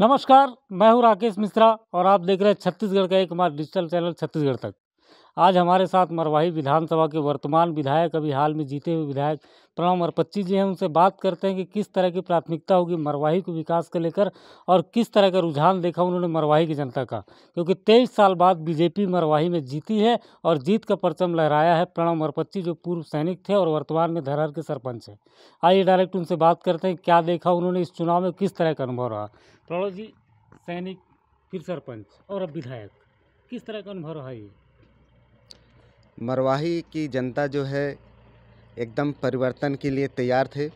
नमस्कार मैं हूं राकेश मिश्रा और आप देख रहे हैं छत्तीसगढ़ का एक हमारा डिजिटल चैनल छत्तीसगढ़ तक आज हमारे साथ मरवाही विधानसभा के वर्तमान विधायक अभी हाल में जीते हुए विधायक प्रणव मरपच्ची जी हैं उनसे बात करते हैं कि किस तरह की प्राथमिकता होगी मरवाही को विकास को लेकर और किस तरह का रुझान देखा उन्होंने मरवाही की जनता का क्योंकि तेईस साल बाद बीजेपी मरवाही में जीती है और जीत का परचम लहराया है प्रणव मरपच्ची जो पूर्व सैनिक थे और वर्तमान में धरहर के सरपंच हैं आइए डायरेक्ट उनसे बात करते हैं क्या देखा उन्होंने इस चुनाव में किस तरह का अनुभव रहा प्रणव जी सैनिक फिर सरपंच और अब विधायक किस तरह का अनुभव रहा ये मरवाही की जनता जो है एकदम परिवर्तन के लिए तैयार थे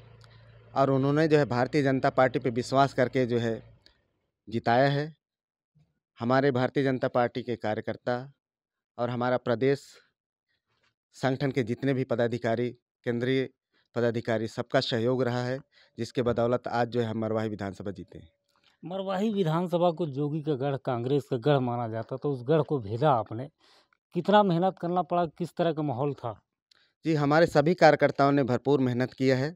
और उन्होंने जो है भारतीय जनता पार्टी पे विश्वास करके जो है जिताया है हमारे भारतीय जनता पार्टी के कार्यकर्ता और हमारा प्रदेश संगठन के जितने भी पदाधिकारी केंद्रीय पदाधिकारी सबका सहयोग रहा है जिसके बदौलत आज जो है हम मरवाही विधानसभा जीते हैं मरवाही विधानसभा को जोगी का गढ़ कांग्रेस का गढ़ माना जाता तो उस गढ़ को भेजा आपने कितना मेहनत करना पड़ा किस तरह का माहौल था जी हमारे सभी कार्यकर्ताओं ने भरपूर मेहनत किया है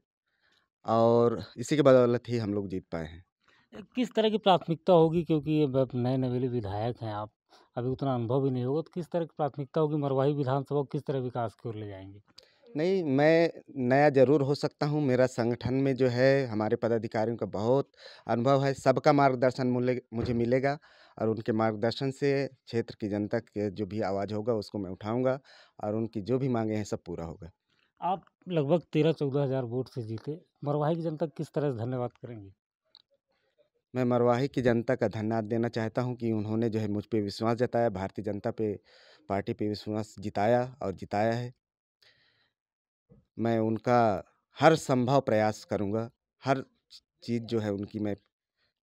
और इसी के बदौलत ही हम लोग जीत पाए हैं किस तरह की प्राथमिकता होगी क्योंकि ये नए नवेले विधायक हैं आप अभी उतना अनुभव भी नहीं होगा तो किस तरह की प्राथमिकता होगी मरवाही विधानसभा किस तरह विकास की ओर ले जाएंगे नहीं मैं नया ज़रूर हो सकता हूँ मेरा संगठन में जो है हमारे पदाधिकारियों का बहुत अनुभव है सबका मार्गदर्शन मुझे मिलेगा और उनके मार्गदर्शन से क्षेत्र की जनता के जो भी आवाज़ होगा उसको मैं उठाऊंगा और उनकी जो भी मांगे हैं सब पूरा होगा आप लगभग तेरह चौदह हज़ार वोट से जीते मरवाही की जनता किस तरह से धन्यवाद करेंगे मैं मरवाही की जनता का धन्यवाद देना चाहता हूं कि उन्होंने जो है मुझ पर विश्वास जताया भारतीय जनता पे पार्टी पे विश्वास जिताया और जिताया है मैं उनका हर संभव प्रयास करूँगा हर चीज़ जो है उनकी मैं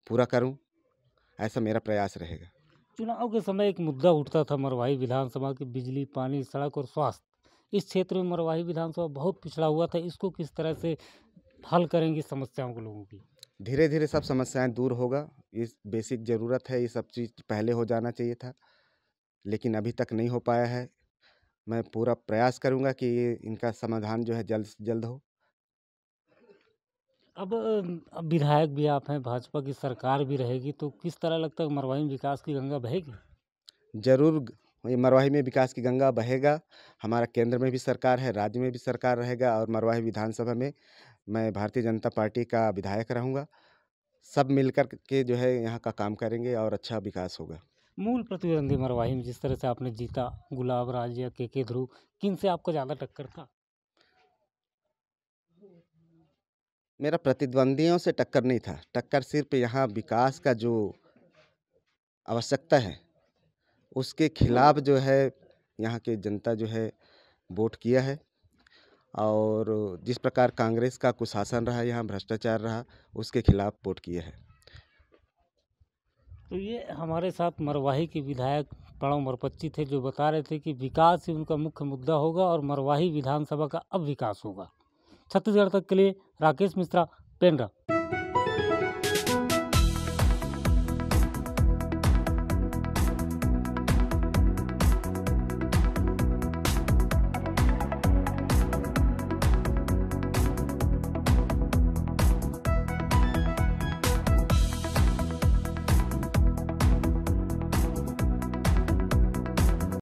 पूरा करूँ ऐसा मेरा प्रयास रहेगा चुनाव के समय एक मुद्दा उठता था मरवाही विधानसभा की बिजली पानी सड़क और स्वास्थ्य इस क्षेत्र में मरवाही विधानसभा बहुत पिछड़ा हुआ था इसको किस तरह से हल करेंगी समस्याओं को लोगों की धीरे धीरे सब समस्याएं दूर होगा इस बेसिक ज़रूरत है ये सब चीज़ पहले हो जाना चाहिए था लेकिन अभी तक नहीं हो पाया है मैं पूरा प्रयास करूंगा कि इनका समाधान जो है जल्द से जल्द हो अब अब विधायक भी आप हैं भाजपा की सरकार भी रहेगी तो किस तरह लगता है मरवाही में विकास की गंगा बहेगी जरूर मरवाही में विकास की गंगा बहेगा हमारा केंद्र में भी सरकार है राज्य में भी सरकार रहेगा और मरवाही विधानसभा में मैं भारतीय जनता पार्टी का विधायक रहूँगा सब मिलकर के जो है यहाँ का काम करेंगे और अच्छा विकास होगा मूल प्रतिद्वंदी मरवाही में जिस तरह से आपने जीता गुलाब राज या के के ध्रुव किन से आपको ज़्यादा टक्कर था मेरा प्रतिद्वंदियों से टक्कर नहीं था टक्कर सिर्फ यहाँ विकास का जो आवश्यकता है उसके खिलाफ जो है यहाँ के जनता जो है वोट किया है और जिस प्रकार कांग्रेस का कुशासन रहा यहाँ भ्रष्टाचार रहा उसके खिलाफ वोट किया है तो ये हमारे साथ मरवाही के विधायक प्रणव मरपच्ची थे जो बता रहे थे कि विकास ही उनका मुख्य मुद्दा होगा और मरवाही विधानसभा का अब विकास होगा छत्तीसगढ़ तक के लिए राकेश मिश्रा पेंड्रा